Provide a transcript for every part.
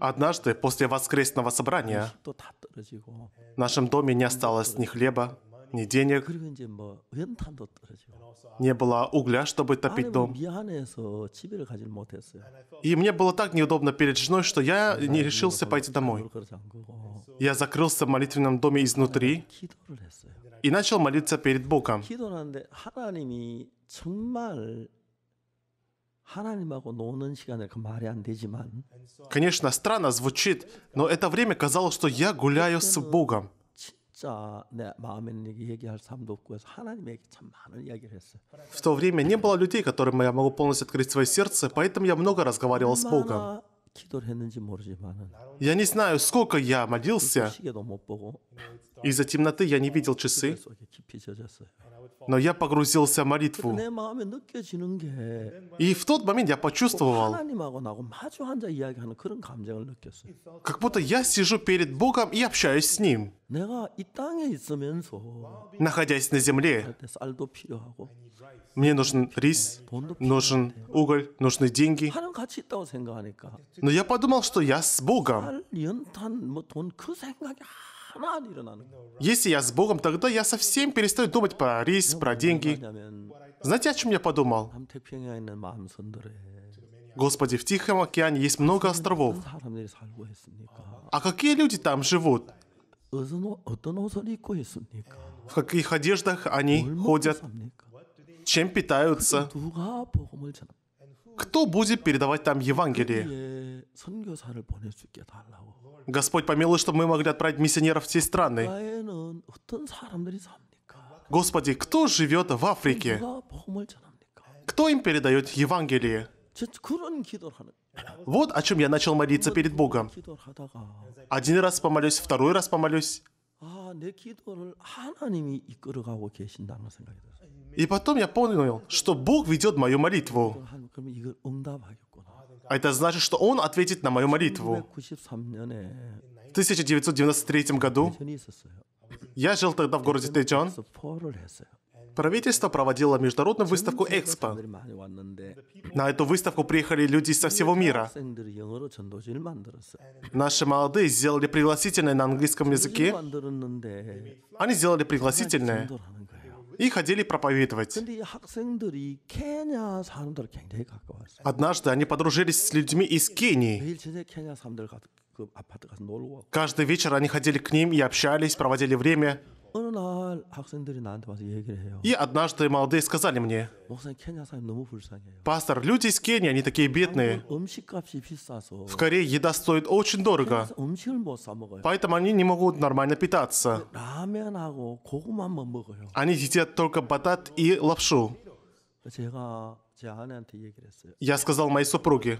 Однажды, после воскресного собрания, в нашем доме не осталось ни хлеба, ни денег, не было угля, чтобы топить дом. И мне было так неудобно перед женой, что я не решился пойти домой. Я закрылся в молитвенном доме изнутри и начал молиться перед Богом. Конечно, странно звучит, но это время казалось, что я гуляю с Богом. В то время не было людей, которым я могу полностью открыть свое сердце, поэтому я много разговаривал с Богом. Я не знаю, сколько я молился. Из-за темноты я не видел часы, но я погрузился в молитву. И в тот момент я почувствовал, как будто я сижу перед Богом и общаюсь с Ним. Находясь на земле, мне нужен рис, нужен уголь, нужны деньги. Но я подумал, что я с Богом. Если я с Богом, тогда я совсем перестаю думать про рейс, про деньги. Знаете, о чем я подумал? Господи, в Тихом океане есть много островов. А какие люди там живут? В каких одеждах они ходят? Чем питаются? Кто будет передавать там Евангелие? Господь, помилуй, чтобы мы могли отправить миссионеров в те страны. Господи, кто живет в Африке? Кто им передает Евангелие? Вот о чем я начал молиться перед Богом. Один раз помолюсь, второй раз помолюсь. И потом я понял, что Бог ведет мою молитву. А это значит, что Он ответит на мою молитву. В 1993 году я жил тогда в городе Тэджон. Правительство проводило международную выставку Экспо. На эту выставку приехали люди со всего мира. Наши молодые сделали пригласительное на английском языке. Они сделали пригласительное и ходили проповедовать. Однажды они подружились с людьми из Кении. Каждый вечер они ходили к ним и общались, проводили время. 어느 날 학생들이 나한테 와서 얘기를 해요. И однажды молодые сказали мне, 목사님 케냐 사람 너무 불쌍해요. пастор, люди из Кении, они такие бедные. 음식값이 비싸서 В Корее еда стоит очень дорого, 음식을 못 먹어요. поэтому они не могут нормально питаться. 라면하고 고구마만 먹어요. Они едят только батат и лапшу. 제가 я сказал моей супруге,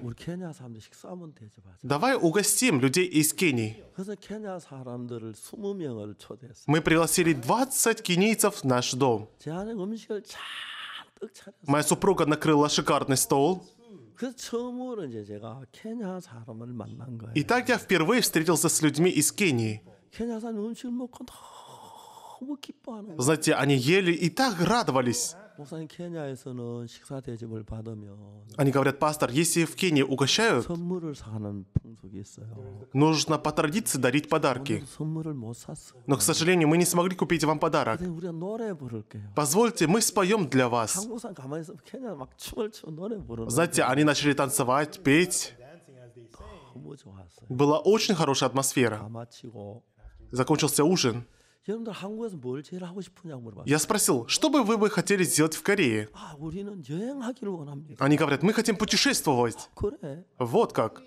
давай угостим людей из Кении. Мы пригласили 20 кенийцев в наш дом. Моя супруга накрыла шикарный стол. И так я впервые встретился с людьми из Кении. Знаете, они ели и так радовались. Они говорят, пастор, если в Кении угощают, нужно по традиции дарить подарки. Но, к сожалению, мы не смогли купить вам подарок. Позвольте, мы споем для вас. Знаете, они начали танцевать, петь. Была очень хорошая атмосфера. Закончился ужин. Я спросил, что бы вы бы хотели сделать в Корее? Они говорят, мы хотим путешествовать. Вот как.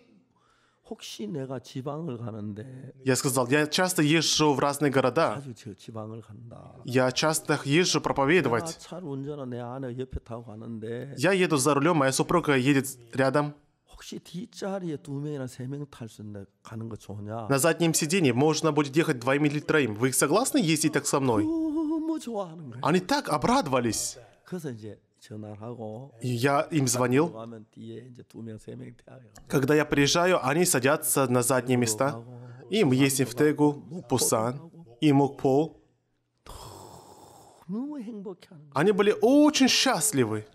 Я сказал, я часто езжу в разные города. Я часто езжу проповедовать. Я еду за рулем, моя супруга едет рядом. На заднем сиденье можно будет ехать двоим или троим. Вы согласны ездить так со мной? Они так обрадовались. И я им звонил. Когда я приезжаю, они садятся на задние места. Им мы ездим в Тегу, Пусан и Мукпо. Они были очень счастливы.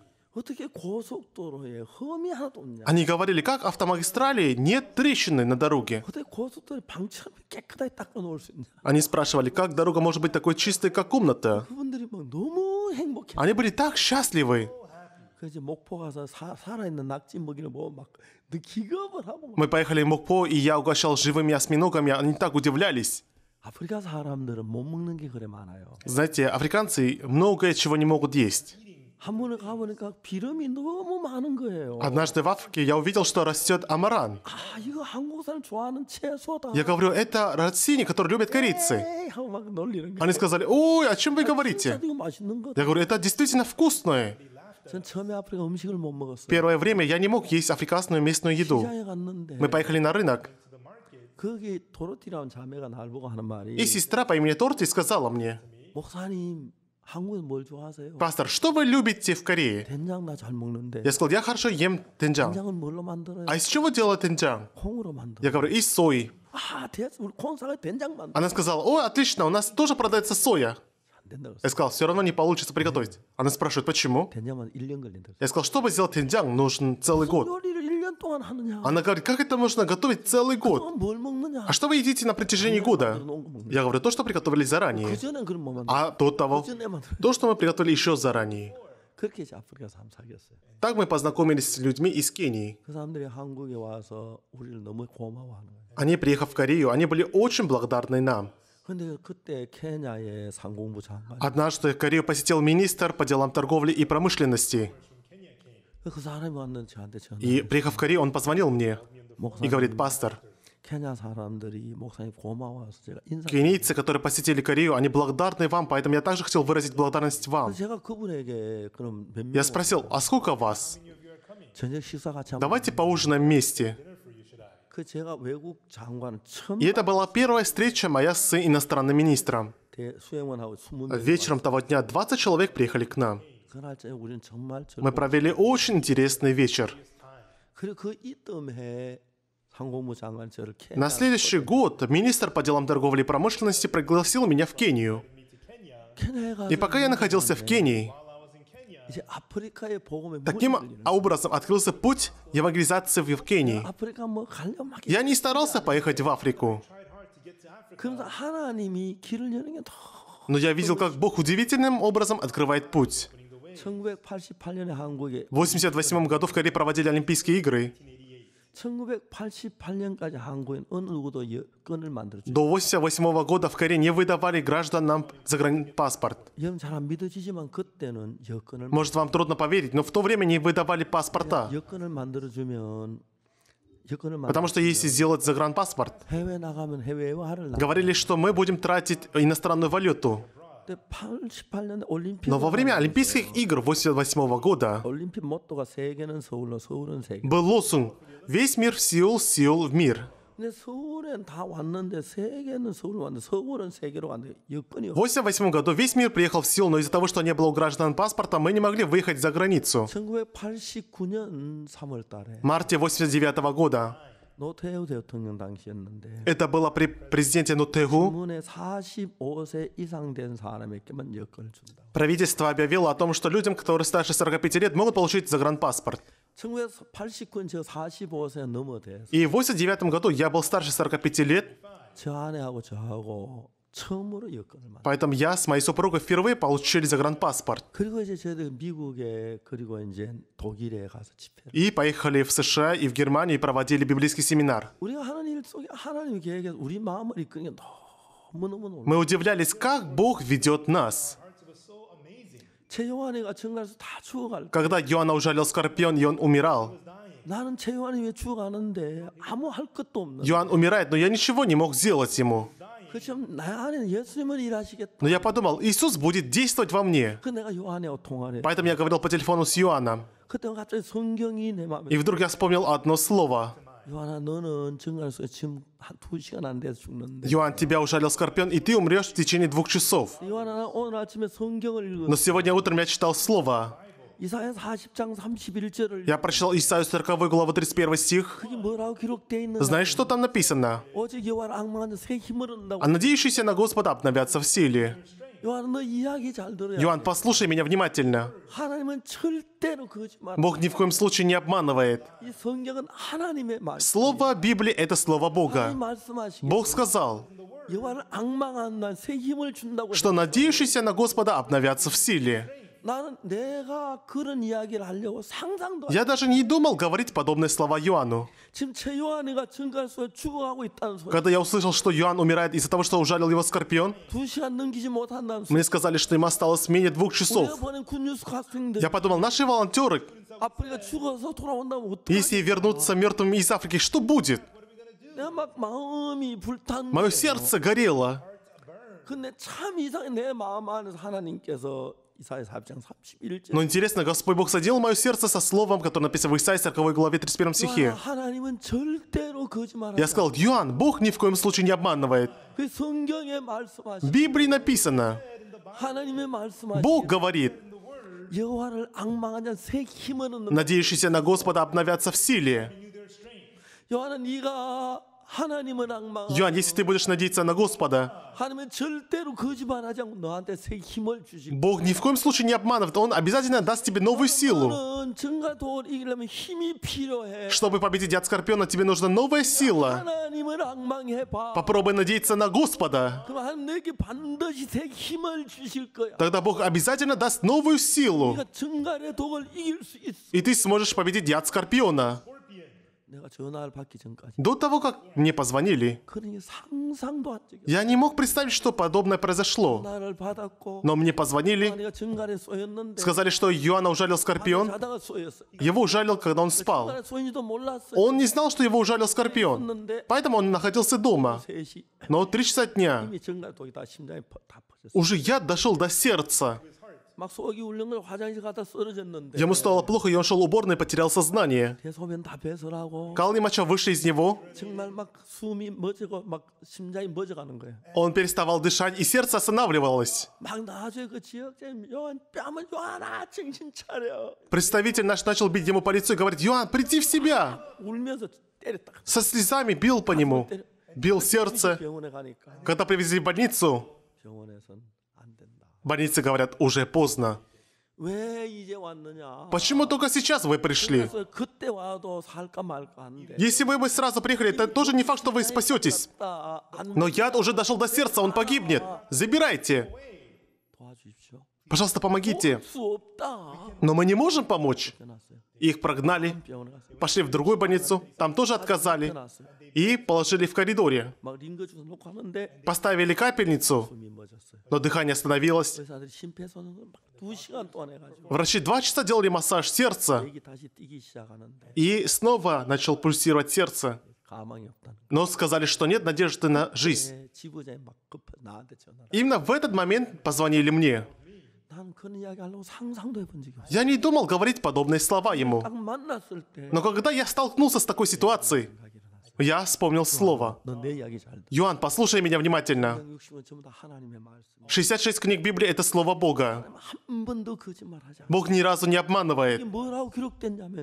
Они говорили, как автомагистрали нет трещины на дороге. Они спрашивали, как дорога может быть такой чистой, как комната? Они были так счастливы. Мы поехали в Мокпо, и я угощал живыми осьминогами, они так удивлялись. Знаете, африканцы многое чего не могут есть. Однажды в Африке я увидел, что растет амаран. А, 아, Я говорю, это растение, которое любят корейцы. Они сказали, ой, о чем вы а, говорите? Я говорю, это действительно вкусное. Первое время я не мог есть африканскую местную еду. Мы поехали на рынок. И сестра по имени Торти сказала мне, Пастор, что вы любите в Корее? Я сказал, я хорошо ем тенджан. А из чего делают тенджан? Я говорю, из сои. Она сказала, о, отлично, у нас тоже продается соя. Я сказал, все равно не получится приготовить. Она спрашивает, почему? Я сказал, чтобы сделать тенджан, нужен целый год. Она говорит, как это можно готовить целый год? А что вы едите на протяжении года? Я говорю, то, что приготовили заранее. А то того, то, что мы приготовили еще заранее. Так мы познакомились с людьми из Кении. Они, приехав в Корею, они были очень благодарны нам. Однажды Корею посетил министр по делам торговли и промышленности. И приехав в Корею, он позвонил мне и говорит, пастор, Кенийцы, которые посетили Корею, они благодарны вам, поэтому я также хотел выразить благодарность вам. Я спросил, а сколько вас? Давайте поужинаем вместе. И это была первая встреча моя с иностранным министром. Вечером того дня 20 человек приехали к нам. Мы провели очень интересный вечер. На следующий год министр по делам торговли и промышленности пригласил меня в Кению. И пока я находился в Кении, Таким образом открылся путь евангелизации в Кении. Я не старался поехать в Африку. Но я видел, как Бог удивительным образом открывает путь. В 1988 году в Корее проводили Олимпийские игры. До 1988 года в Корее не выдавали гражданам загранпаспорт. Может, вам трудно поверить, но в то время не выдавали паспорта. Потому что если сделать загранпаспорт, говорили, что мы будем тратить иностранную валюту. Но во время Олимпийских игр 1988 года был лозунг «Весь мир в Сеул, Сеул в мир». В 88 году весь мир приехал в Сеул, но из-за того, что не было у граждан паспорта, мы не могли выехать за границу. В марте 89 года 노태우 대통령 당시였는데. Это была при президенте Нотегу. 45세 이상 된 사람에게만 여권을 준다. Правительство объявило о том, что людям, которые старше 45 лет, могут получить загранпаспорт. И в 89 году я был старше 45 лет. 저 아내하고 저하고 Поэтому я с моей супругой впервые получили загранпаспорт. И поехали в США и в Германию и проводили библейский семинар. Мы удивлялись, как Бог ведет нас. Когда Иоанна ужалил скорпион, и он умирал, Иоанн умирает, но я ничего не мог сделать ему. Но я подумал, Иисус будет действовать во мне. Поэтому я говорил по телефону с Иоанном. И вдруг я вспомнил одно слово. Иоанн, тебя ужалил скорпион, и ты умрешь в течение двух часов. Но сегодня утром я читал слово. Я прочитал Исаию 40 главу 31 стих. Знаешь, что там написано? «А надеющиеся на Господа обновятся в силе». Иоанн, послушай меня внимательно. Бог ни в коем случае не обманывает. Слово Библии — это слово Бога. Бог сказал, что надеющиеся на Господа обновятся в силе. Я даже не думал говорить подобные слова Юану. Когда я услышал, что Юан умирает из-за того, что ужалил его скорпион, мне сказали, что им осталось менее двух часов. Я подумал, наши волонтеры, если вернутся мертвыми из Африки, что будет? Мое сердце горело. Но интересно, Господь Бог соделал мое сердце со словом, которое написано в Исаии 40 главе 31 стихе. Я сказал, Юан, Бог ни в коем случае не обманывает. В Библии написано, Бог говорит, надеющиеся на Господа обновятся в силе. Юань, если ты будешь надеяться на Господа, Бог ни в коем случае не обманывает, Он обязательно даст тебе новую силу. Чтобы победить от Скорпиона, тебе нужна новая сила. Попробуй надеяться на Господа. Тогда Бог обязательно даст новую силу. И ты сможешь победить яд Скорпиона. До того, как мне позвонили, я не мог представить, что подобное произошло. Но мне позвонили, сказали, что Юана ужалил скорпион. Его ужалил, когда он спал. Он не знал, что его ужалил скорпион, поэтому он находился дома. Но три часа дня уже я дошел до сердца. Ему стало плохо, и он шел уборный и потерял сознание. Калнимача вышли из него. Он переставал дышать, и сердце останавливалось. Представитель наш начал бить ему по лицу и говорит, «Юан, приди в себя!» Со слезами бил по нему, бил сердце. Когда привезли в больницу, Больницы говорят, уже поздно. Почему только сейчас вы пришли? Если вы бы сразу приехали, то тоже не факт, что вы спасетесь. Но яд уже дошел до сердца, он погибнет. Забирайте. Пожалуйста, помогите. Но мы не можем помочь. Их прогнали, пошли в другую больницу, там тоже отказали и положили в коридоре. Поставили капельницу, но дыхание остановилось. Врачи два часа делали массаж сердца, и снова начал пульсировать сердце. Но сказали, что нет надежды на жизнь. Именно в этот момент позвонили мне. Я не думал говорить подобные слова ему. Но когда я столкнулся с такой ситуацией, я вспомнил слово. Юан, послушай меня внимательно. 66 книг Библии — это слово Бога. Бог ни разу не обманывает.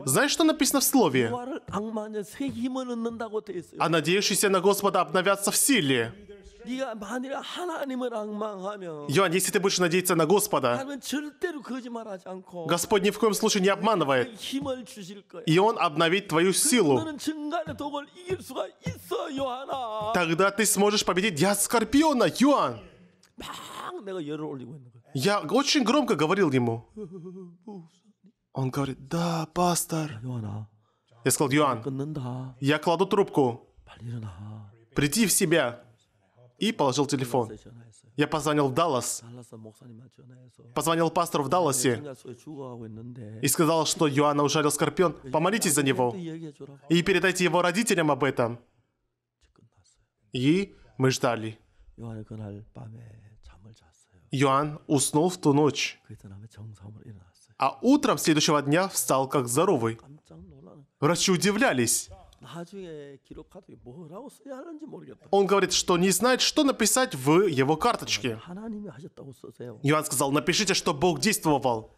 Знаешь, что написано в слове? «А надеющиеся на Господа обновятся в силе». Иоанн, если ты будешь надеяться на Господа, Господь ни в коем случае не обманывает. И Он обновит твою силу. Тогда ты сможешь победить яд Скорпиона, Иоанн. Я очень громко говорил ему. Он говорит, да, пастор. Я сказал, Иоанн, я кладу трубку. Приди в себя и положил телефон. Я позвонил в Даллас, позвонил пастору в Далласе и сказал, что Йоанна ужалил скорпион, помолитесь за него и передайте его родителям об этом. И мы ждали. Иоанн уснул в ту ночь, а утром следующего дня встал как здоровый. Врачи удивлялись. Он говорит, что не знает, что написать в его карточке. Иоанн сказал, напишите, что Бог действовал.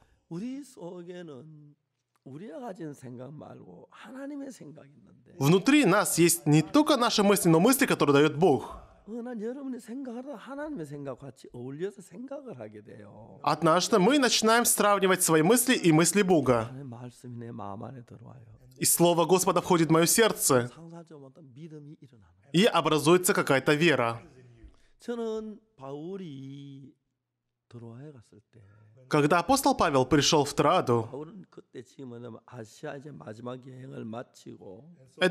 Внутри нас есть не только наши мысли, но мысли, которые дает Бог. Однажды мы начинаем сравнивать свои мысли и мысли Бога. И Слово Господа входит в мое сердце, и образуется какая-то вера. Когда апостол Павел пришел в Траду, это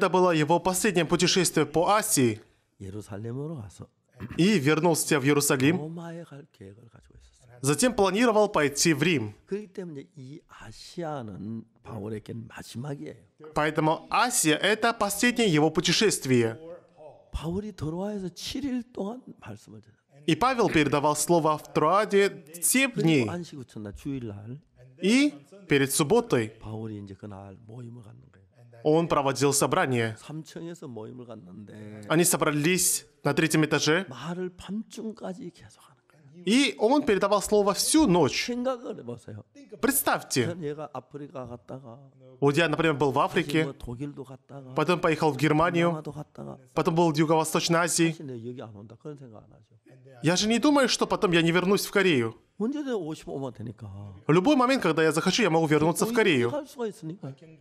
было его последнее путешествие по Асии, и вернулся в Иерусалим. Затем планировал пойти в Рим. Поэтому Асия — это последнее его путешествие. И Павел передавал слово в Троаде 7 дней. И перед субботой он проводил собрание. Они собрались на третьем этаже и он передавал слово всю ночь. Представьте, вот я, например, был в Африке, потом поехал в Германию, потом был в Юго-Восточной Азии. Я же не думаю, что потом я не вернусь в Корею. В любой момент, когда я захочу, я могу вернуться в Корею.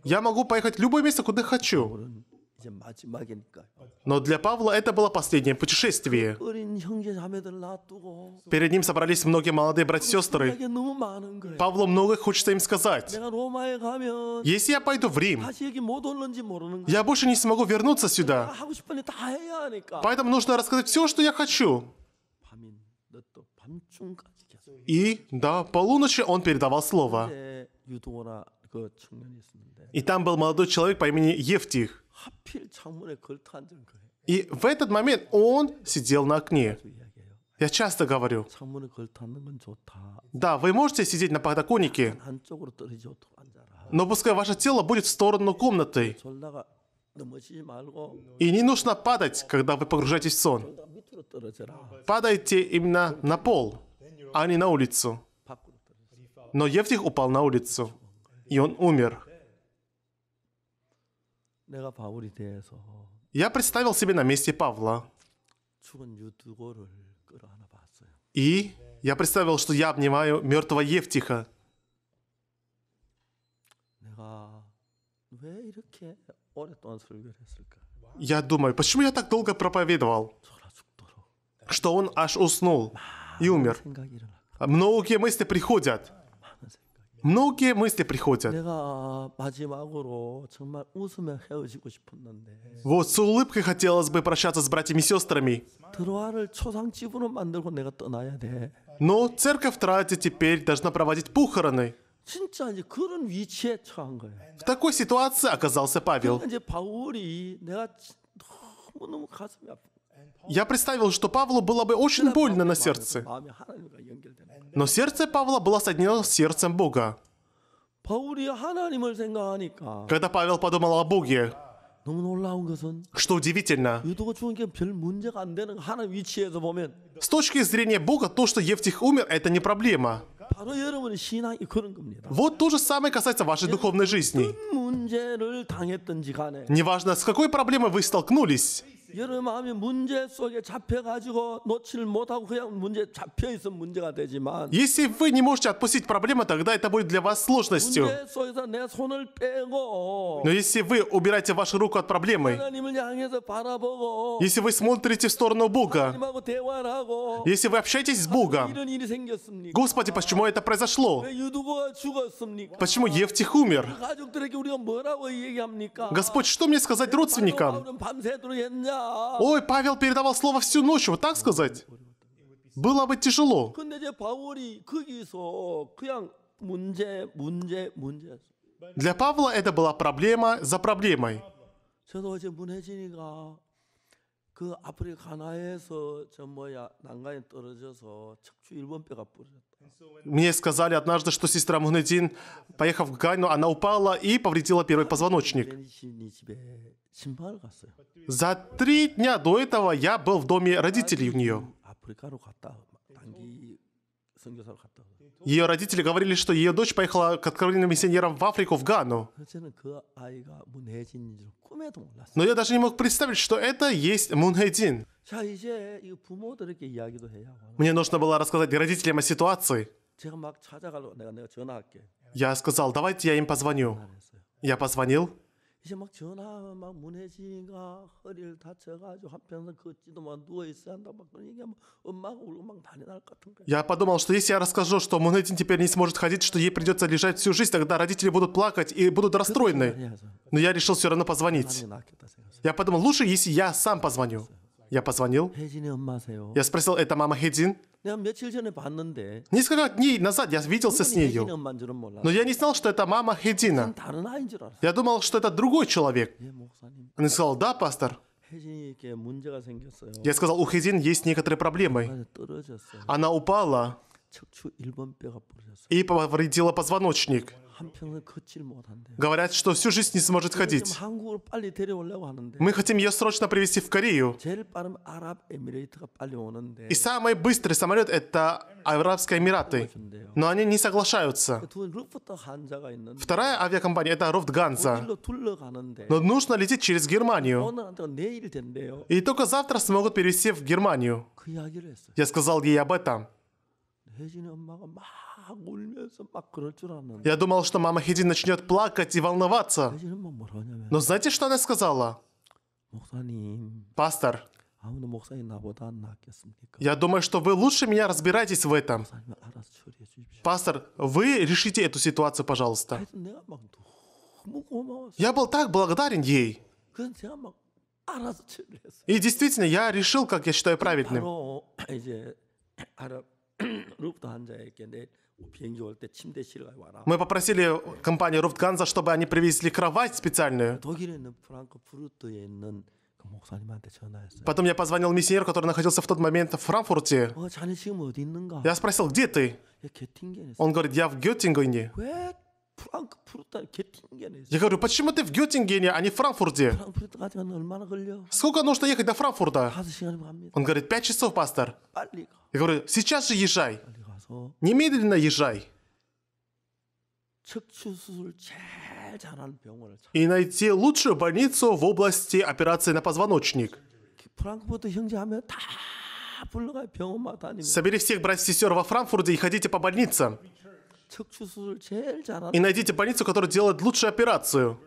Я могу поехать в любое место, куда хочу. Но для Павла это было последнее путешествие. Перед ним собрались многие молодые братья и сестры. Павлу много хочется им сказать. Если я пойду в Рим, я больше не смогу вернуться сюда. Поэтому нужно рассказать все, что я хочу. И до полуночи он передавал слово. И там был молодой человек по имени Евтих. И в этот момент он сидел на окне. Я часто говорю, да, вы можете сидеть на подоконнике, но пускай ваше тело будет в сторону комнаты. И не нужно падать, когда вы погружаетесь в сон. Падайте именно на пол, а не на улицу. Но Евтих упал на улицу, и он умер. Я представил себе на месте Павла. И я представил, что я обнимаю мертвого Евтиха. Я думаю, почему я так долго проповедовал? Что он аж уснул и умер. Многие мысли приходят. Многие мысли приходят. Вот с улыбкой хотелось бы прощаться с братьями и сестрами. Но церковь Трати теперь должна проводить похороны. В такой ситуации оказался Павел. Я представил, что Павлу было бы очень больно на сердце. Но сердце Павла было соединено с сердцем Бога. Когда Павел подумал о Боге, что удивительно, с точки зрения Бога, то, что Евтих умер, это не проблема. Вот то же самое касается вашей духовной жизни. Неважно, с какой проблемой вы столкнулись, 여름 하면 문제 속에 잡혀 가지고 못하고 그냥 문제 잡혀 있어 문제가 되지만 Если вы не можете отпустить проблему, тогда это будет для вас сложностью. 문제 속에서 내 손을 빼고 Но если вы убираете вашу руку от проблемы, 하나님을 향해서 바라보고 если вы смотрите в сторону Бога, 하나님하고 대화를 если вы общаетесь с Богом, 이런 일이 생겼습니까? Господи, почему это произошло? 왜 유두가 죽었습니까? Почему Евтих умер? 가족들에게 우리가 뭐라고 얘기합니까? Господь, что мне сказать родственникам? 밤새도록 했냐? Ой, Павел передавал слово всю ночь, вот так сказать? Было бы тяжело. Для Павла это была проблема за проблемой. 그 아프리카 저 뭐야 난간에 떨어져서 척추 일번뼈가 부러졌다. Мне сказали однажды, что сестра Мухнедин, поехав в Гану, она упала и повредила первый позвоночник. За три дня до этого я был в доме родителей у нее. Ее родители говорили, что ее дочь поехала к откровенным миссионерам в Африку, в Гану. Но я даже не мог представить, что это есть Мунхайдин. Мне нужно было рассказать родителям о ситуации. Я сказал, давайте я им позвоню. Я позвонил. 이제 막 전화 막 문혜진이가 허리를 다쳐가지고 한편에서 걷지도 막 누워있어야 한다 막 그런 얘기하면 엄마가 울고 막 난리 날것 같은 거야. Я подумал, что если я расскажу, что Мунедин теперь не сможет ходить, что ей придется лежать всю жизнь, тогда родители будут плакать и будут расстроены. Но я решил все равно позвонить. Я подумал, лучше, если я сам позвоню. Я позвонил. Я спросил, это мама Хедин? Несколько дней назад я виделся с нею, но я не знал, что это мама Хедина. Я думал, что это другой человек. Он сказал, да, пастор. Я сказал, у Хедин есть некоторые проблемы. Она упала и повредила позвоночник. Говорят, что всю жизнь не сможет ходить. Мы хотим ее срочно привезти в Корею. И самый быстрый самолет — это Арабские Эмираты. Но они не соглашаются. Вторая авиакомпания — это Руфтганза. Но нужно лететь через Германию. И только завтра смогут перевести в Германию. Я сказал ей об этом. 울면서 막 그럴 줄 알았는데. Я думал, что мама Хедин начнет плакать и волноваться. Но знаете, что она сказала? Пастор, я думаю, что вы лучше меня разбираетесь в этом. Пастор, вы решите эту ситуацию, пожалуйста. Я был так благодарен ей. И действительно, я решил, как я считаю правильным. Мы попросили компанию Руфтганза, чтобы они привезли кровать специальную. Потом я позвонил миссионеру, который находился в тот момент в Франкфурте. Я спросил, где ты? Он говорит, я в э, Геттингене. Я говорю, почему ты в Геттингене, а не в Франкфурте? Сколько нужно ехать до Франкфурта? Он говорит, пять часов, пастор. Я говорю, сейчас же езжай немедленно езжай. И найти лучшую больницу в области операции на позвоночник. Собери всех братьев и сестер во Франкфурте и ходите по больницам. И найдите больницу, которая делает лучшую операцию.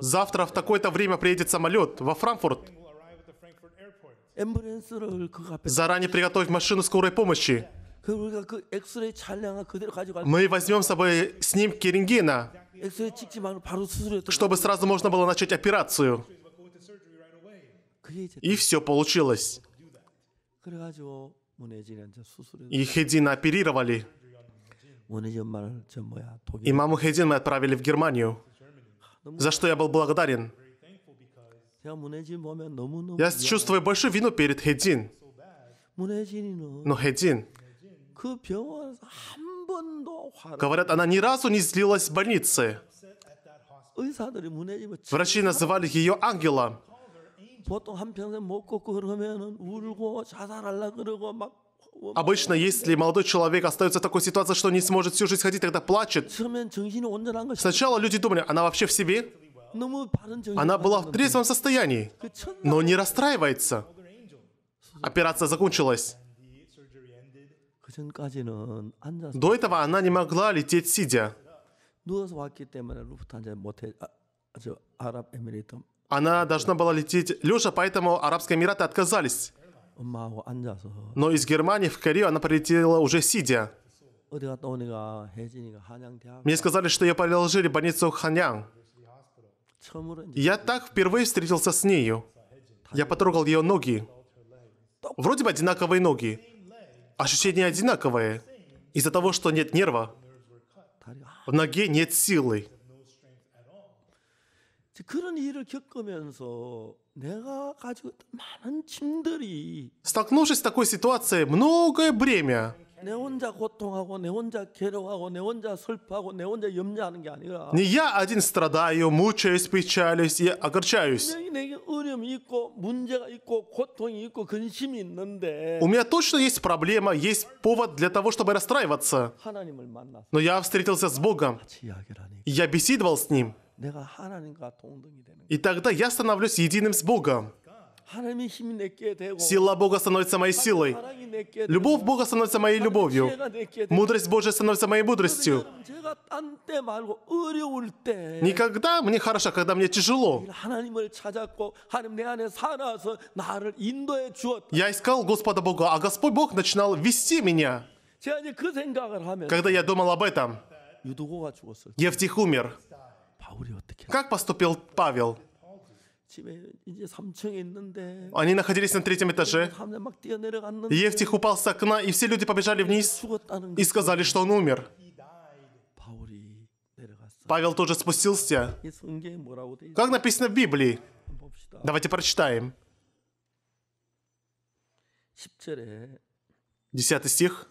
Завтра в такое-то время приедет самолет во Франкфурт. Заранее приготовь машину скорой помощи. Мы возьмем с собой снимки рентгена, чтобы сразу можно было начать операцию. И все получилось. И Хедина оперировали. И маму Хедин мы отправили в Германию, за что я был благодарен. Я чувствую большую вину перед Хедин. Но Хедин... Говорят, она ни разу не слилась в больнице. Врачи называли ее ангелом. Обычно, если молодой человек остается в такой ситуации, что не сможет всю жизнь ходить, тогда плачет. Сначала люди думали, она вообще в себе? Она была в трезвом состоянии, но не расстраивается. Операция закончилась. До этого она не могла лететь сидя. Она должна была лететь лежа, поэтому Арабские Эмираты отказались. Но из Германии в Корею она прилетела уже сидя. Мне сказали, что ее положили в больницу Ханьян. Я так впервые встретился с нею. Я потрогал ее ноги. Вроде бы одинаковые ноги. Ощущения одинаковые. Из-за того, что нет нерва, в ноге нет силы. Столкнувшись с такой ситуацией, многое бремя 내 혼자 고통하고 내 혼자 괴로워하고 내 혼자 슬퍼하고 내 혼자 염려하는 게 아니라 Не я один страдаю, мучаюсь, печалюсь и огорчаюсь. 분명히 내게 어려움이 있고 문제가 있고 고통이 있고 근심이 있는데 У меня точно есть проблема, есть повод для того, чтобы расстраиваться. 하나님을 만나서 Но я встретился с Богом, я беседовал с Ним, 내가 하나님과 동등이 되는 и тогда я становлюсь единым с Богом. Сила Бога становится моей силой. Любовь Бога становится моей любовью. Мудрость Божья становится моей мудростью. Никогда мне хорошо, когда мне тяжело. Я искал Господа Бога, а Господь Бог начинал вести меня. Когда я думал об этом, Евтих умер. Как поступил Павел? Они находились на третьем этаже. Евтих упал с окна, и все люди побежали вниз и сказали, что он умер. Павел тоже спустился. Как написано в Библии? Давайте прочитаем. Десятый стих.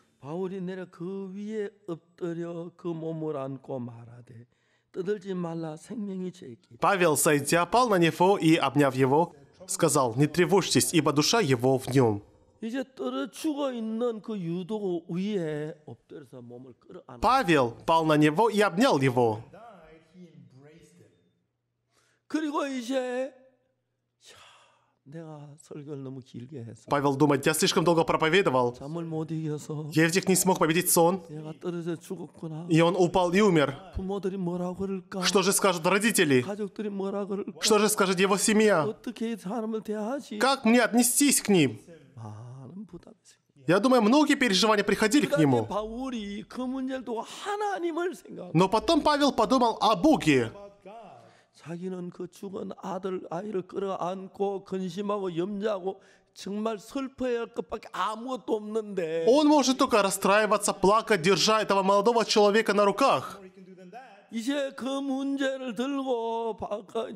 Павел, сойдя, пал на него и, обняв его, сказал, «Не тревожьтесь, ибо душа его в нем». Павел пал на него и обнял его. Павел думает, я слишком долго проповедовал. Евтих не смог победить сон. И он упал и умер. Что же скажут родители? Что же скажет его семья? Как мне отнестись к ним? Я думаю, многие переживания приходили к нему. Но потом Павел подумал о Боге. 자기는 그 죽은 아들 아이를 끌어안고 근심하고 염려하고 정말 슬퍼해야 것밖에 아무것도 없는데. Он может только расстраиваться, плакать, держа этого молодого человека на руках. 이제 그 문제를 들고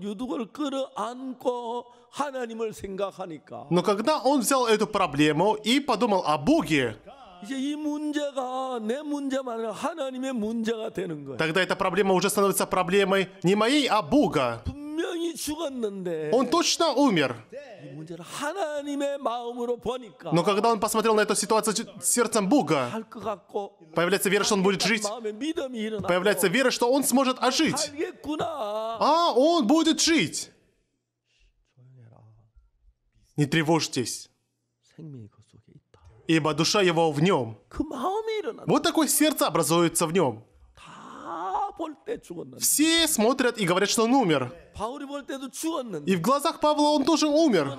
유독을 끌어안고 하나님을 생각하니까. Но когда он взял эту проблему и подумал о Боге, 이제 이 문제가 내 문제만 아니라 하나님의 문제가 되는 거예요. Тогда эта проблема уже становится проблемой не моей, а Бога. 분명히 죽었는데 Он точно умер. 이 문제를 하나님의 마음으로 보니까 Но когда он посмотрел на эту ситуацию сердцем Бога, 같고 появляется вера, что он будет жить. Появляется вера, что он сможет ожить. 알겠구나. А, он будет жить. Не тревожьтесь. 생명이 ибо душа его в нем. Вот такое сердце образуется в нем. Все смотрят и говорят, что он умер. И в глазах Павла он тоже умер.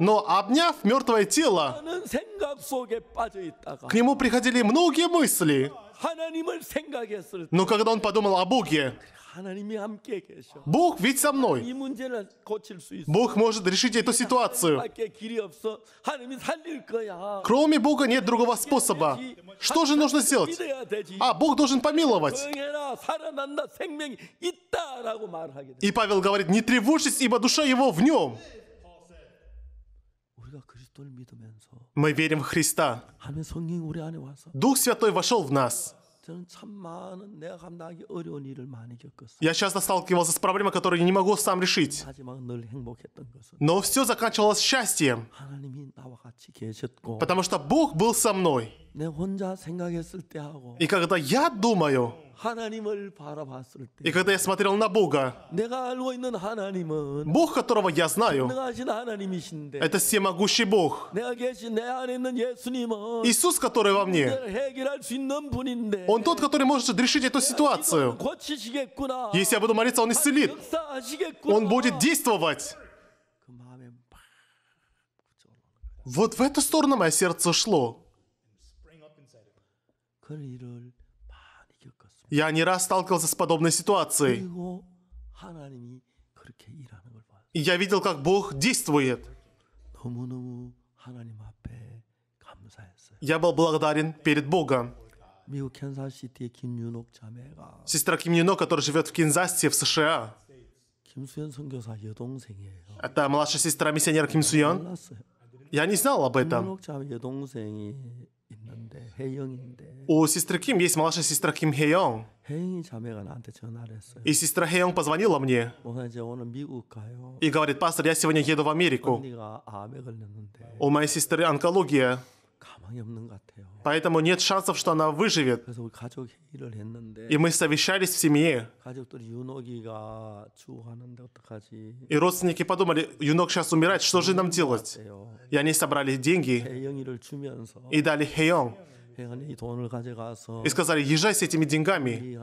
Но обняв мертвое тело, к нему приходили многие мысли. Но когда он подумал о Боге, Бог ведь со мной. Бог может решить эту ситуацию. Кроме Бога нет другого способа. Что же нужно сделать? А, Бог должен помиловать. И Павел говорит, не тревожьтесь, ибо душа его в нем. Мы верим в Христа. Дух Святой вошел в нас. Я часто сталкивался с проблемой, которую не могу сам решить. Но все заканчивалось счастьем. Потому что Бог был со мной. И когда я думаю, и когда я смотрел на Бога, Бог, которого я знаю, это всемогущий Бог. Иисус, который во мне, Он тот, который может решить эту ситуацию. Если я буду молиться, Он исцелит. Он будет действовать. Вот в эту сторону мое сердце шло. Я не раз сталкивался с подобной ситуацией. Я видел, как Бог действует. Я был благодарен перед Богом. Сестра Ким Юно, которая живет в Кинзасе, в США. Это младшая сестра миссионера Ким Суян. Я не знал об этом. 있는데 혜영인데. У сестры Ким есть младшая сестра Ким Хеёнг. 혜영이 자매가 나한테 전화를 했어요. И сестра Хеёнг позвонила мне "Она 오늘 미국 가요. и говорит, пастор, я сегодня еду в Америку. 언니가 암에 걸렸는데 У моей сестры онкология. Поэтому нет шансов, что она выживет. И мы совещались в семье. И родственники подумали, Юнок сейчас умирает, что же нам делать? И они собрали деньги и дали Хейон. И сказали, езжай с этими деньгами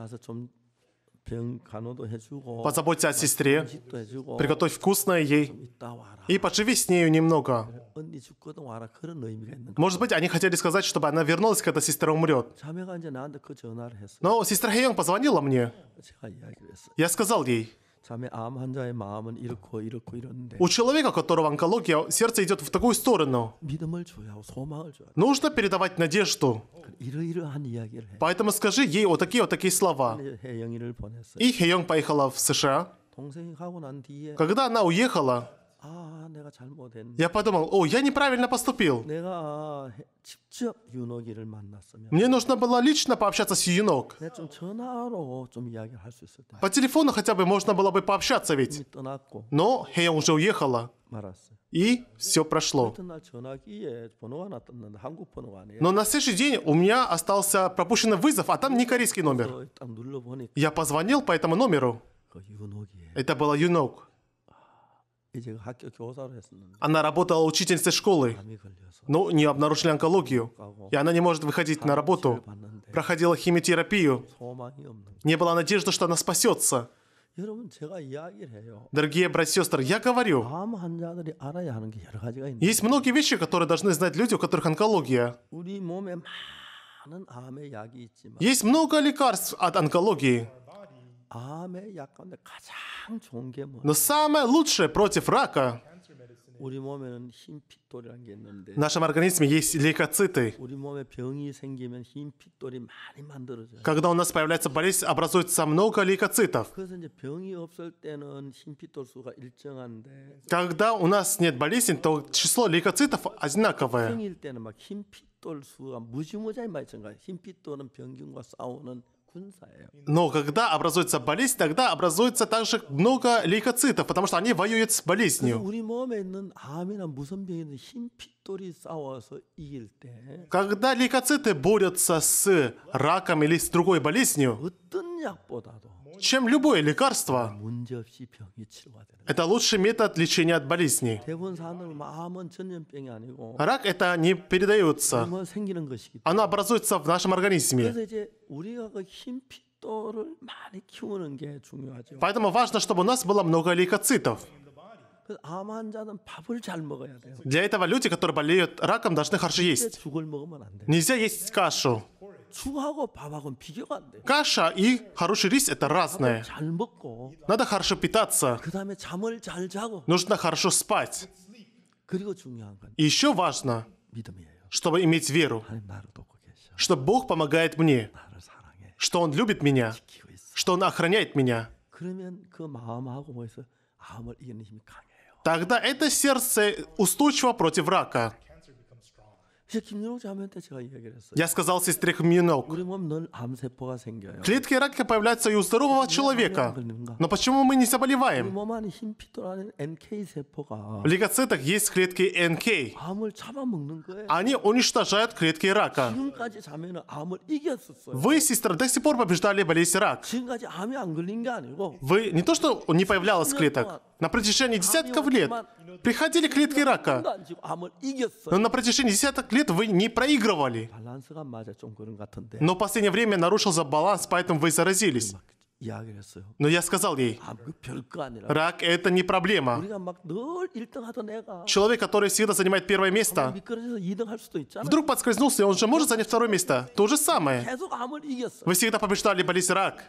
Позаботься о сестре, приготовь вкусное ей и поживи с нею немного. Может быть, они хотели сказать, чтобы она вернулась, когда сестра умрет. Но сестра Хейон позвонила мне. Я сказал ей, у человека, у которого онкология, сердце идет в такую сторону. Нужно передавать надежду. Поэтому скажи ей вот такие вот такие слова. 혜영이를 보냈어요. И Хеёнг поехала в США. Когда она уехала, я подумал, о, я неправильно поступил. Мне нужно было лично пообщаться с Юнок. По телефону хотя бы можно было бы пообщаться ведь. Но Хея уже уехала. И все прошло. Но на следующий день у меня остался пропущенный вызов, а там не корейский номер. Я позвонил по этому номеру. Это была Юнок. Она работала учительницей школы, но ну, не обнаружили онкологию, и она не может выходить на работу. Проходила химиотерапию. Не было надежды, что она спасется. Дорогие братья и сестры, я говорю, есть многие вещи, которые должны знать люди, у которых онкология. Есть много лекарств от онкологии. Но самое лучшее против рака в нашем организме есть лейкоциты. Когда у нас появляется болезнь, образуется много лейкоцитов. Когда у нас нет болезни, то число лейкоцитов одинаковое. Но когда образуется болезнь, тогда образуется также много лейкоцитов, потому что они воюют с болезнью. Когда лейкоциты борются с раком или с другой болезнью, чем любое лекарство. Это лучший метод лечения от болезней. Рак это не передается. Оно образуется в нашем организме. Поэтому важно, чтобы у нас было много лейкоцитов. Для этого люди, которые болеют раком, должны хорошо есть. Нельзя есть кашу. Каша и хороший рис — это разное. Надо хорошо питаться. Нужно хорошо спать. И еще важно, чтобы иметь веру, что Бог помогает мне, что Он любит меня, что Он охраняет меня. Тогда это сердце устойчиво против рака. Я сказал сестре Хминок. Клетки рака появляются и у здорового человека. Но почему мы не заболеваем? В лейкоцитах есть клетки НК. Они уничтожают клетки рака. Вы, сестра, до сих пор побеждали болезнь рак. Вы не то, что не появлялась клеток на протяжении десятков лет приходили клетки рака. Но на протяжении десятков лет вы не проигрывали. Но в последнее время нарушился баланс, поэтому вы заразились. Но я сказал ей, рак – это не проблема. Человек, который всегда занимает первое место, вдруг подскользнулся, он же может занять второе место. То же самое. Вы всегда побеждали болезнь рак.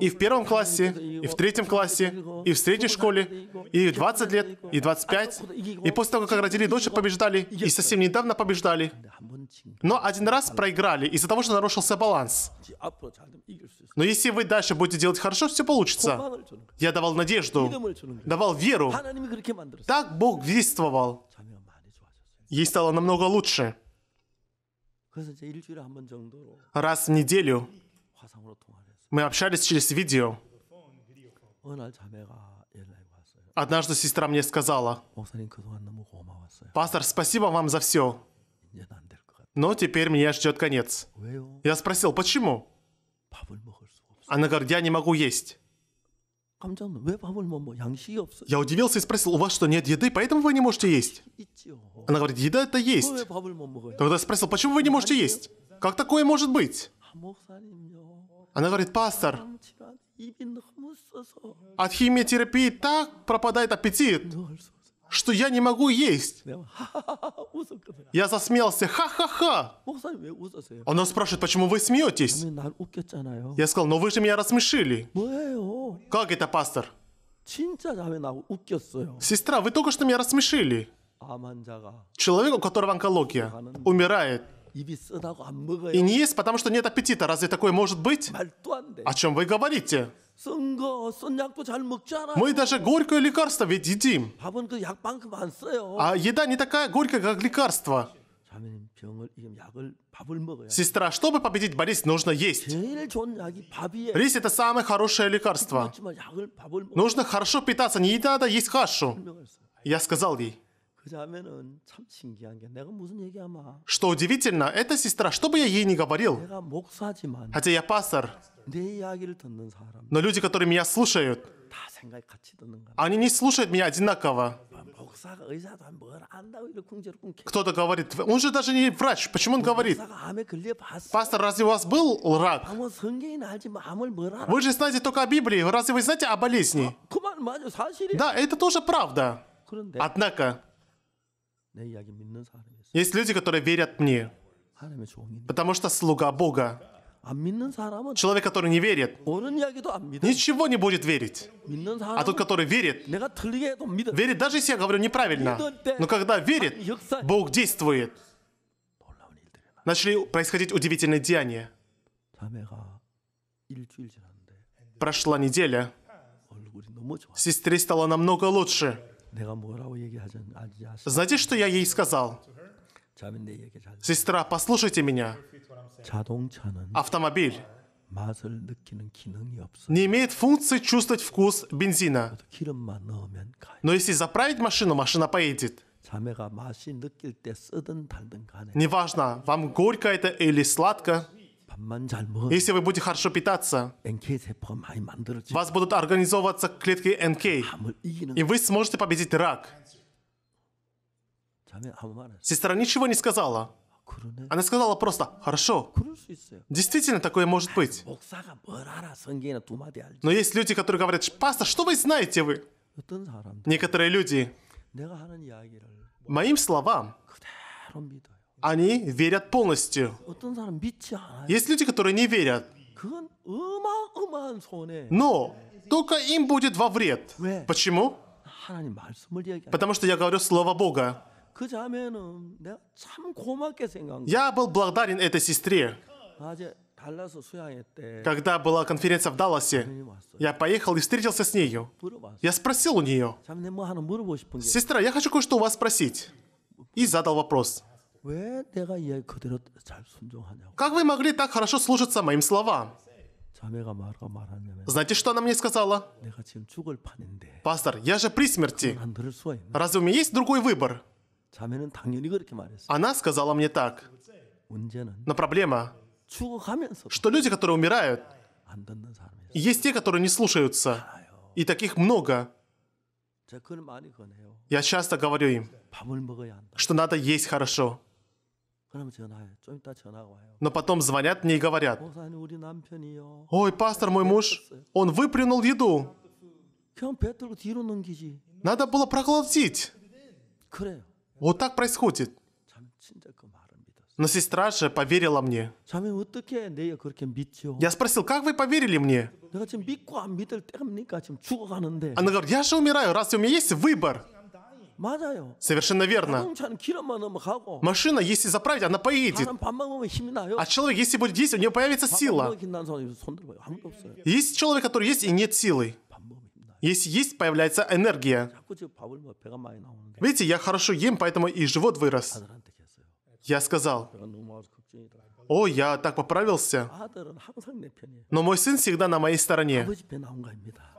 И в первом классе, и в третьем классе, и в средней школе, и в 20 лет, и 25. И после того, как родили дочь, побеждали, и совсем недавно побеждали. Но один раз проиграли из-за того, что нарушился баланс. Но если вы дальше будете делать хорошо, все получится. Я давал надежду, ну, давал веру. Так Бог действовал. Ей стало намного лучше. Раз в неделю мы общались через видео. Однажды сестра мне сказала, «Пастор, спасибо вам за все, но теперь меня ждет конец». Я спросил, почему? Она а говорит, я не могу есть. Я удивился и спросил, у вас что, нет еды, поэтому вы не можете есть? Она говорит, еда это есть. Тогда я спросил, почему вы не можете есть? Как такое может быть? Она говорит, пастор, от химиотерапии так пропадает аппетит что я не могу есть. Я засмеялся, ха-ха-ха. Она спрашивает, почему вы смеетесь? Я сказал, но вы же меня рассмешили. Как это, пастор? Сестра, вы только что меня рассмешили. Человек, у которого онкология, умирает. И не есть, потому что нет аппетита. Разве такое может быть? О чем вы говорите? Мы даже горькое лекарство ведь едим. А еда не такая горькая, как лекарство. Сестра, чтобы победить болезнь, нужно есть. Рис это самое хорошее лекарство. Нужно хорошо питаться, не еда, а есть кашу. Я сказал ей. Что удивительно, эта сестра, что бы я ей ни говорил, хотя я пастор, но люди, которые меня слушают, они не слушают меня одинаково. Кто-то говорит, он же даже не врач, почему он говорит? Пастор, разве у вас был рак? Вы же знаете только о Библии, разве вы знаете о болезни? Да, это тоже правда. Однако, есть люди, которые верят мне, потому что слуга Бога. Человек, который не верит, ничего не будет верить. А тот, который верит, верит даже если я говорю неправильно. Но когда верит, Бог действует. Начали происходить удивительные деяния. Прошла неделя. Сестре стало намного лучше. Знаете, что я ей сказал? Сестра, послушайте меня. Автомобиль не имеет функции чувствовать вкус бензина. Но если заправить машину, машина поедет. Неважно, вам горько это или сладко, если вы будете хорошо питаться, вас будут организовываться клетки НК, и вы сможете победить рак. Сестра ничего не сказала. Она сказала просто «хорошо». Действительно, такое может быть. Но есть люди, которые говорят «пастор, что вы знаете вы?» Некоторые люди моим словам они верят полностью. Есть люди, которые не верят. Но только им будет во вред. Почему? Потому что я говорю Слово Бога. Я был благодарен этой сестре. Когда была конференция в Далласе, я поехал и встретился с нею. Я спросил у нее, «Сестра, я хочу кое-что у вас спросить». И задал вопрос. Как вы могли так хорошо служиться моим словам? Знаете, что она мне сказала? Пастор, я же при смерти. Разве у меня есть другой выбор? Она сказала мне так. Но проблема, что люди, которые умирают, есть те, которые не слушаются. И таких много. Я часто говорю им, что надо есть хорошо. Но потом звонят мне и говорят, «Ой, пастор, мой муж, он выплюнул еду. Надо было проглотить». Вот так происходит. Но сестра же поверила мне. Я спросил, как вы поверили мне? Она говорит, я же умираю, раз у меня есть выбор? Совершенно верно. Машина, если заправить, она поедет. А человек, если будет есть, у него появится сила. Есть человек, который есть и нет силы. Если есть, появляется энергия. Видите, я хорошо ем, поэтому и живот вырос. Я сказал, «О, я так поправился». Но мой сын всегда на моей стороне.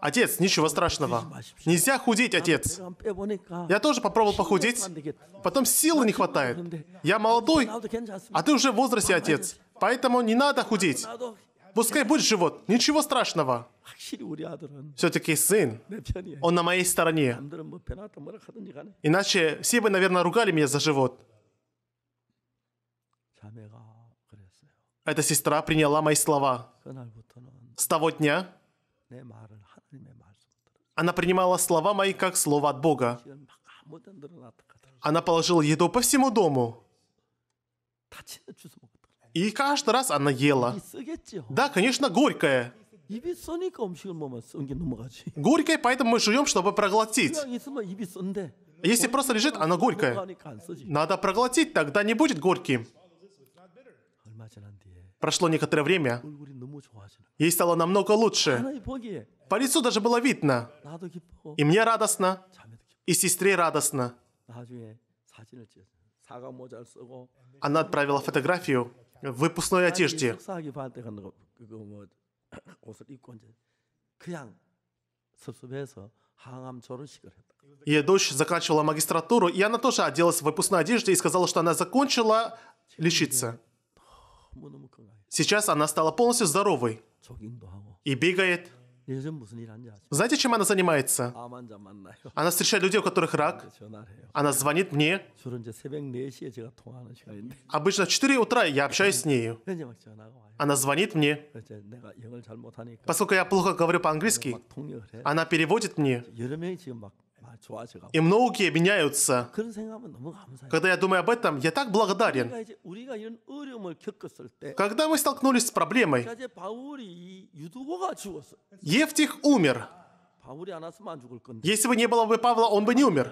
Отец, ничего страшного. Нельзя худеть, отец. Я тоже попробовал похудеть. Потом силы не хватает. Я молодой, а ты уже в возрасте, отец. Поэтому не надо худеть. Пускай будет живот, ничего страшного. Все-таки сын, он на моей стороне. Иначе все бы, наверное, ругали меня за живот. Эта сестра приняла мои слова. С того дня она принимала слова мои как слово от Бога. Она положила еду по всему дому. И каждый раз она ела. Да, конечно, горькое. Горькое, поэтому мы жуем, чтобы проглотить. Если просто лежит, она горькая. Надо проглотить, тогда не будет горьким. Прошло некоторое время. Ей стало намного лучше. По лицу даже было видно. И мне радостно, и сестре радостно. Она отправила фотографию в выпускной одежде. Ее дочь заканчивала магистратуру, и она тоже оделась в выпускной одежде и сказала, что она закончила лечиться. Сейчас она стала полностью здоровой и бегает. Знаете, чем она занимается? Она встречает людей, у которых рак. Она звонит мне. Обычно в 4 утра я общаюсь с нею. Она звонит мне. Поскольку я плохо говорю по-английски, она переводит мне. И многие меняются. Когда я думаю об этом, я так благодарен. Когда мы столкнулись с проблемой, Евтих умер. Если бы не было бы Павла, он бы не умер.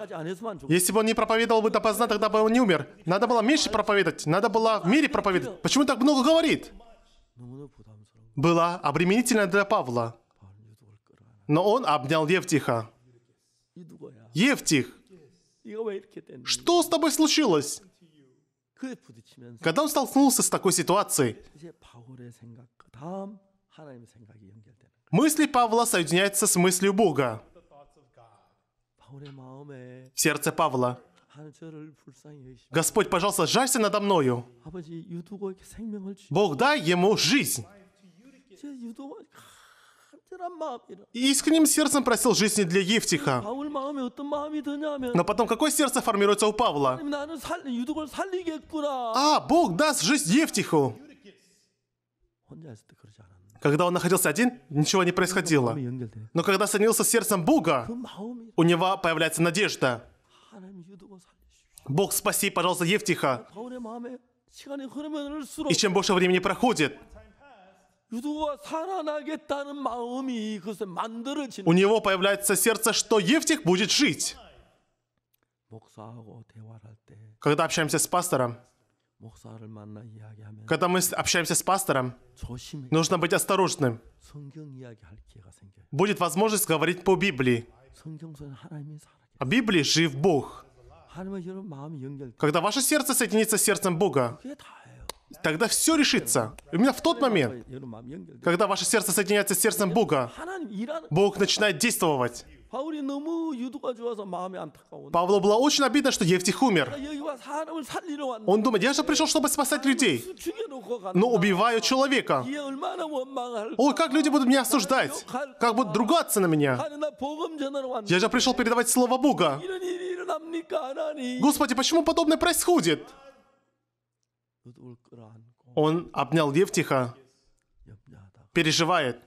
Если бы он не проповедовал бы допоздна, тогда бы он не умер. Надо было меньше проповедовать, надо было в мире проповедовать. Почему так много говорит? Было обременительно для Павла. Но он обнял Евтиха. Евтих, что с тобой случилось? Когда он столкнулся с такой ситуацией, мысли Павла соединяются с мыслью Бога. В сердце Павла. Господь, пожалуйста, жалься надо мною. Бог, дай ему жизнь искренним сердцем просил жизни для Евтиха. Но потом какое сердце формируется у Павла? А, Бог даст жизнь Евтиху. Когда он находился один, ничего не происходило. Но когда соединился с сердцем Бога, у него появляется надежда. Бог, спаси, пожалуйста, Евтиха. И чем больше времени проходит, у него появляется сердце, что Евтих будет жить. Когда общаемся с пастором, когда мы общаемся с пастором, нужно быть осторожным. Будет возможность говорить по Библии. А Библии жив Бог. Когда ваше сердце соединится с сердцем Бога, тогда все решится. Именно в тот момент, когда ваше сердце соединяется с сердцем Бога, Бог начинает действовать. Павлу было очень обидно, что Евтих умер. Он думает, я же пришел, чтобы спасать людей, но убиваю человека. Ой, как люди будут меня осуждать, как будут другаться на меня. Я же пришел передавать Слово Бога. Господи, почему подобное происходит? Он обнял Евтиха, переживает.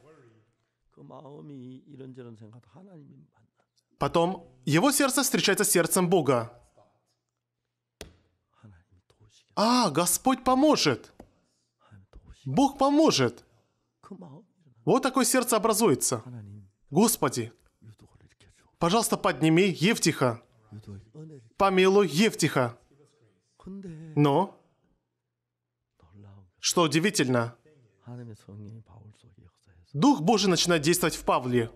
Потом его сердце встречается с сердцем Бога. А, Господь поможет. Бог поможет. Вот такое сердце образуется. Господи, пожалуйста, подними Евтиха. Помилуй Евтиха. Но что удивительно, Дух Божий начинает действовать в Павле.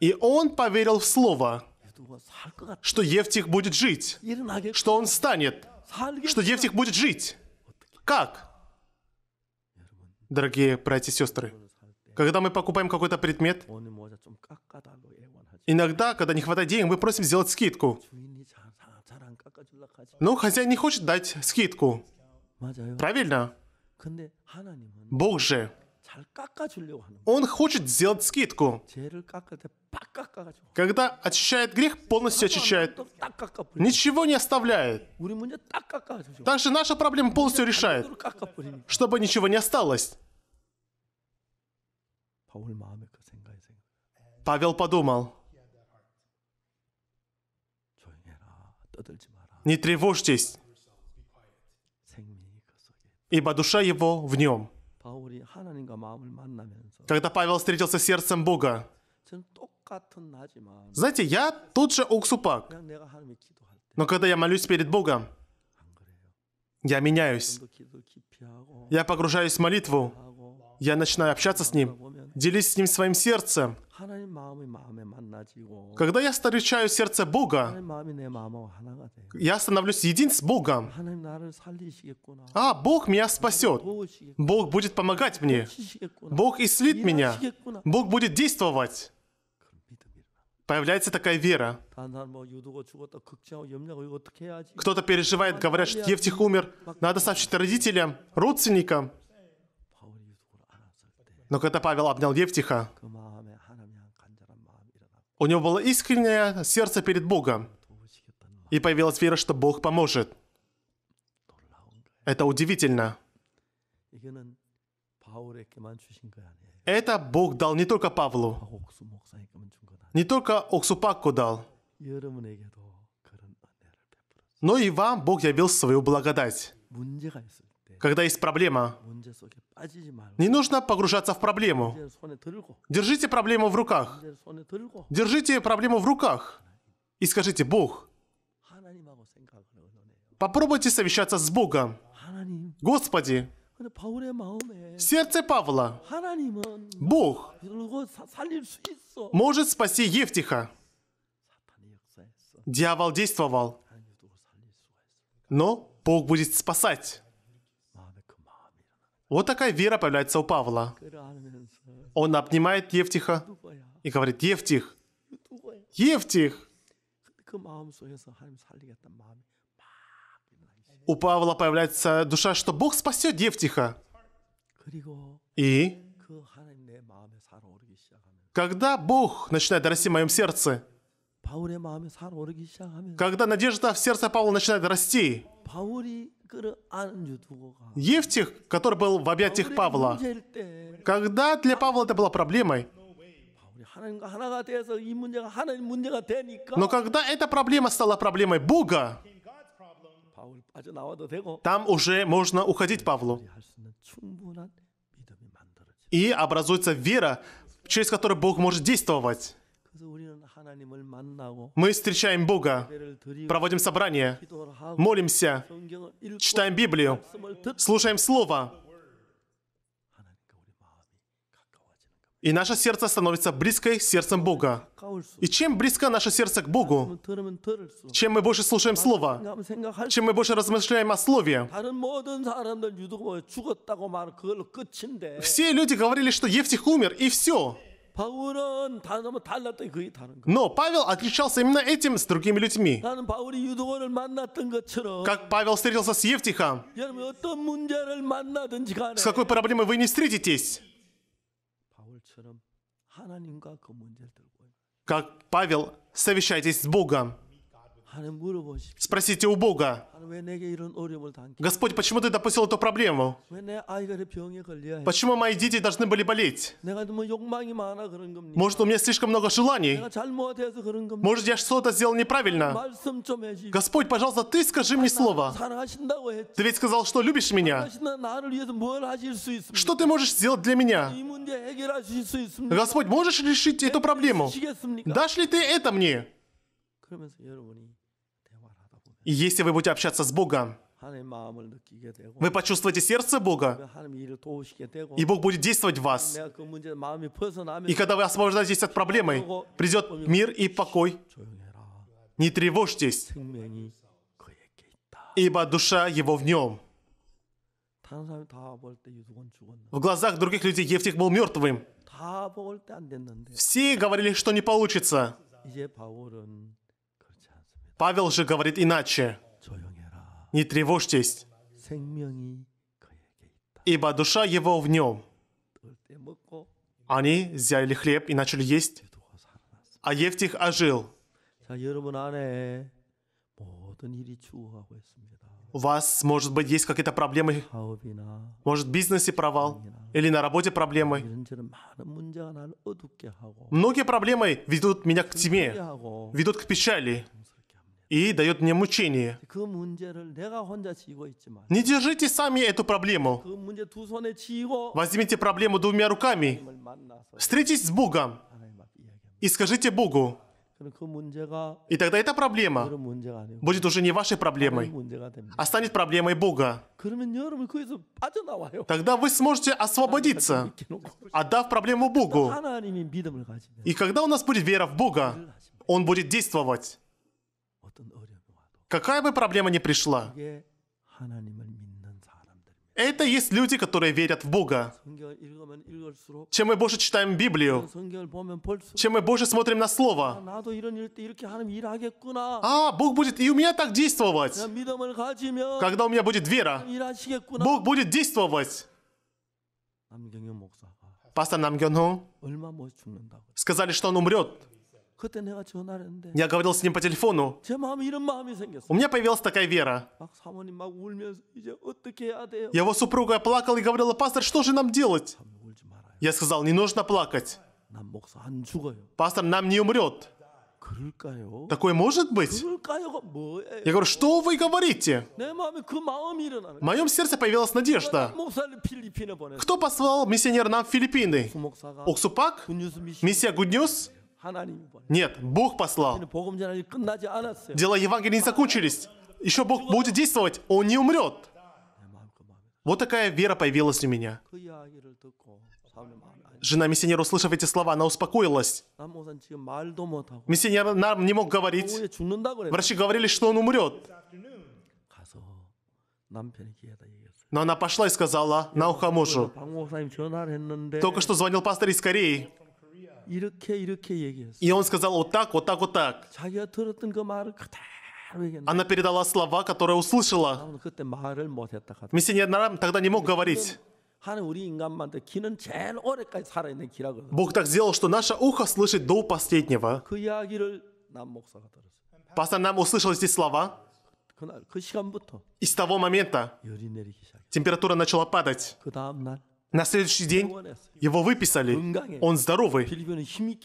И он поверил в Слово, что Евтих будет жить, что он станет, что Евтих будет жить. Как? Дорогие братья и сестры, когда мы покупаем какой-то предмет, иногда, когда не хватает денег, мы просим сделать скидку. Но хозяин не хочет дать скидку. Правильно? Бог же, Он хочет сделать скидку. Когда очищает грех, полностью очищает. Ничего не оставляет. Также наша проблема полностью решает, чтобы ничего не осталось. Павел подумал, не тревожьтесь, ибо душа его в нем. Когда Павел встретился с сердцем Бога, знаете, я тут же уксупак. Но когда я молюсь перед Богом, я меняюсь. Я погружаюсь в молитву. Я начинаю общаться с Ним делись с ним своим сердцем. Когда я встречаю сердце Бога, я становлюсь един с Богом. А, Бог меня спасет. Бог будет помогать мне. Бог исцелит меня. Бог будет действовать. Появляется такая вера. Кто-то переживает, говорят, что Евтих умер. Надо сообщить родителям, родственникам. Но когда Павел обнял Евтиха, у него было искреннее сердце перед Богом. И появилась вера, что Бог поможет. Это удивительно. Это Бог дал не только Павлу, не только Оксупаку дал, но и вам Бог явил свою благодать. Когда есть проблема, не нужно погружаться в проблему. Держите проблему в руках. Держите проблему в руках. И скажите, Бог, попробуйте совещаться с Богом. Господи, сердце Павла, Бог может спасти Евтиха. Дьявол действовал, но Бог будет спасать. Вот такая вера появляется у Павла. Он обнимает Евтиха и говорит, Евтих, Евтих! У Павла появляется душа, что Бог спасет Евтиха. И когда Бог начинает расти в моем сердце, когда надежда в сердце Павла начинает расти, Евтих, который был в объятиях Павла, когда для Павла это было проблемой, но когда эта проблема стала проблемой Бога, там уже можно уходить Павлу. И образуется вера, через которую Бог может действовать. Мы встречаем Бога, проводим собрание, молимся, читаем Библию, слушаем Слово. И наше сердце становится близкой сердцем Бога. И чем близко наше сердце к Богу, чем мы больше слушаем Слово, чем мы больше размышляем о Слове. Все люди говорили, что Евтих умер, и все. Ну, ну, Но Павел отличался именно этим с другими людьми. Как Павел встретился с Евтихом. С какой проблемой вы не встретитесь? Как Павел, совещайтесь с Богом. Спросите у Бога, Господь, почему ты допустил эту проблему? Почему мои дети должны были болеть? Может, у меня слишком много желаний? Может, я что-то сделал неправильно? Господь, пожалуйста, ты скажи мне слово. Ты ведь сказал, что любишь меня. Что ты можешь сделать для меня? Господь, можешь решить эту проблему? Дашь ли ты это мне? если вы будете общаться с Богом, вы почувствуете сердце Бога, и Бог будет действовать в вас. И когда вы освобождаетесь от проблемы, придет мир и покой. Не тревожьтесь, ибо душа его в нем. В глазах других людей Евтих был мертвым. Все говорили, что не получится. Павел же говорит иначе. Не тревожьтесь, ибо душа его в нем. Они взяли хлеб и начали есть, а Евтих ожил. У вас, может быть, есть какие-то проблемы, может, в бизнесе провал или на работе проблемы. Многие проблемы ведут меня к тьме, ведут к печали и дает мне мучение. Не держите сами эту проблему. Возьмите проблему двумя руками. Встретитесь с Богом и скажите Богу. И тогда эта проблема будет уже не вашей проблемой, а станет проблемой Бога. Тогда вы сможете освободиться, отдав проблему Богу. И когда у нас будет вера в Бога, Он будет действовать. Какая бы проблема ни пришла, это есть люди, которые верят в Бога. Чем мы больше читаем Библию, чем мы больше смотрим на Слово, а, Бог будет и у меня так действовать. Когда у меня будет вера, Бог будет действовать. Пастор Намгёну сказали, что он умрет. Я говорил с ним по телефону. У меня появилась такая вера. Его супруга плакала и говорила, пастор, что же нам делать? Я сказал, не нужно плакать. Пастор, нам не умрет. Такое может быть? Я говорю, что вы говорите? В моем сердце появилась надежда. Кто послал миссионера нам в Филиппины? Оксупак, Миссия Гуднюс? Нет, Бог послал. Дела Евангелия не закончились. Еще Бог будет действовать, он не умрет. Вот такая вера появилась у меня. Жена миссионера, услышав эти слова, она успокоилась. Миссионер нам не мог говорить. Врачи говорили, что он умрет. Но она пошла и сказала на ухо мужу. Только что звонил пастор из Кореи. 이렇게 이렇게 얘기했어. И он сказал вот так, вот так, вот так. 자기가 들었던 그 말을 그대로 얘기했네. Она передала слова, которые услышала. 그때 말을 못 했다. Мессия Нарам тогда не мог говорить. 하나님 우리 인간만데 귀는 제일 오래까지 살아 있는 Бог так сделал, что наше ухо слышит до последнего. 그 이야기를 남 목사가 들었어. Пастор нам услышал эти слова. 그날 그 시간부터. И с того момента температура начала падать. 그 다음 날 на следующий день его выписали. Он здоровый.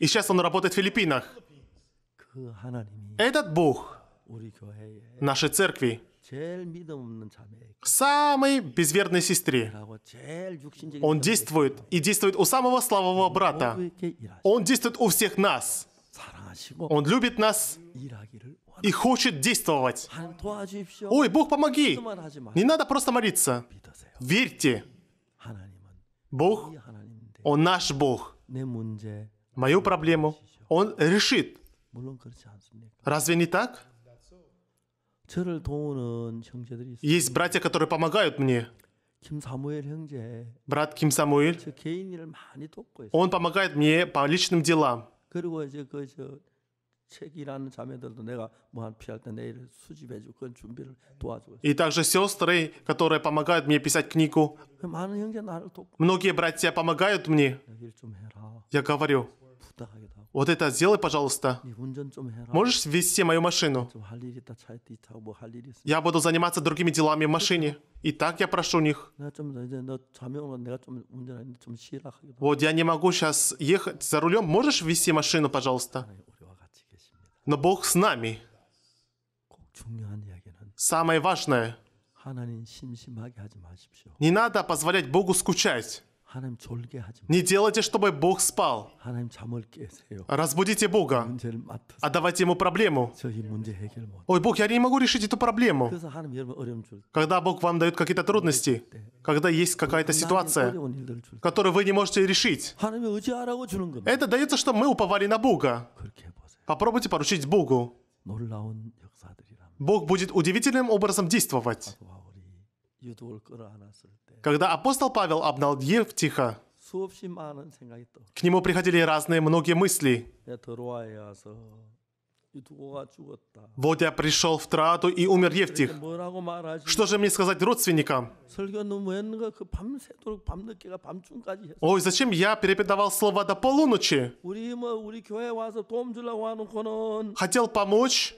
И сейчас он работает в Филиппинах. Этот Бог нашей церкви, самой безверной сестре. Он действует и действует у самого слабого брата. Он действует у всех нас. Он любит нас и хочет действовать. Ой, Бог, помоги! Не надо просто молиться. Верьте. Бог, Он наш Бог. Мою проблему Он решит. Разве не так? Есть братья, которые помогают мне. Брат Ким Самуэль, он помогает мне по личным делам. И также сестры, которые помогают мне писать книгу. Многие братья помогают мне. Я говорю, вот это сделай, пожалуйста. Можешь вести мою машину? Я буду заниматься другими делами в машине. И так я прошу у них. Вот я не могу сейчас ехать за рулем. Можешь вести машину, пожалуйста? Но Бог с нами. Самое важное. Не надо позволять Богу скучать. Не делайте, чтобы Бог спал. Разбудите Бога. Отдавайте а Ему проблему. Ой, Бог, я не могу решить эту проблему. Когда Бог вам дает какие-то трудности, когда есть какая-то ситуация, которую вы не можете решить, это дается, чтобы мы уповали на Бога. Попробуйте поручить Богу. Бог будет удивительным образом действовать. Когда апостол Павел обнал Евтиха, к нему приходили разные многие мысли. Водя пришел в Траату и умер Евтих. Что же мне сказать родственникам? Ой, зачем я переподавал слова до полуночи? Хотел помочь.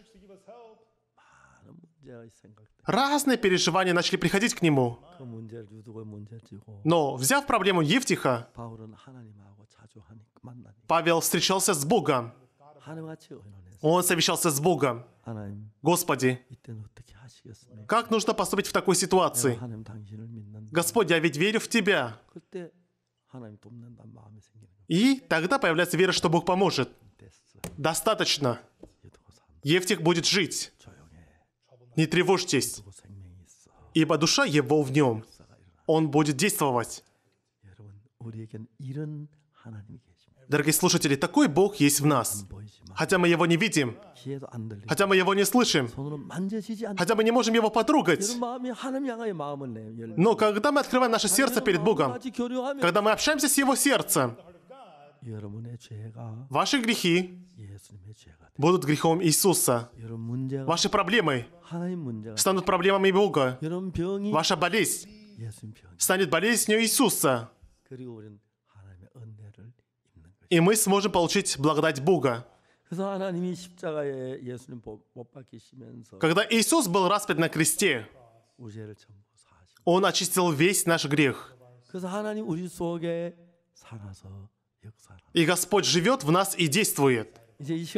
Разные переживания начали приходить к нему. Но, взяв проблему Евтиха, Павел встречался с Богом. Он совещался с Богом. Господи, как нужно поступить в такой ситуации? Господь, я ведь верю в Тебя. И тогда появляется вера, что Бог поможет. Достаточно. Евтих будет жить. Не тревожьтесь, ибо душа его в нем. Он будет действовать. Дорогие слушатели, такой Бог есть в нас. Хотя мы его не видим, хотя мы его не слышим, хотя мы не можем его потрогать. Но когда мы открываем наше сердце перед Богом, когда мы общаемся с его сердцем, ваши грехи будут грехом Иисуса. Ваши проблемы станут проблемами Бога. Ваша болезнь станет болезнью Иисуса и мы сможем получить благодать Бога. Когда Иисус был распят на кресте, Он очистил весь наш грех. И Господь живет в нас и действует. С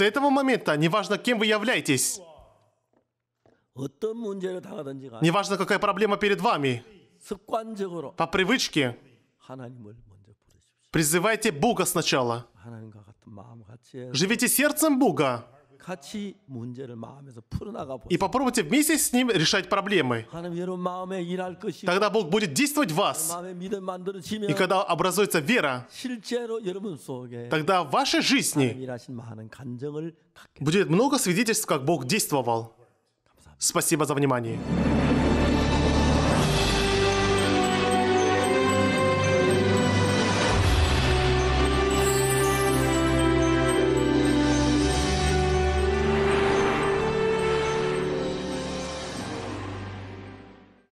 этого момента, неважно, кем вы являетесь, неважно, какая проблема перед вами, по привычке Призывайте Бога сначала. Живите сердцем Бога. И попробуйте вместе с Ним решать проблемы. Тогда Бог будет действовать в вас. И когда образуется вера, тогда в вашей жизни будет много свидетельств, как Бог действовал. Спасибо за внимание.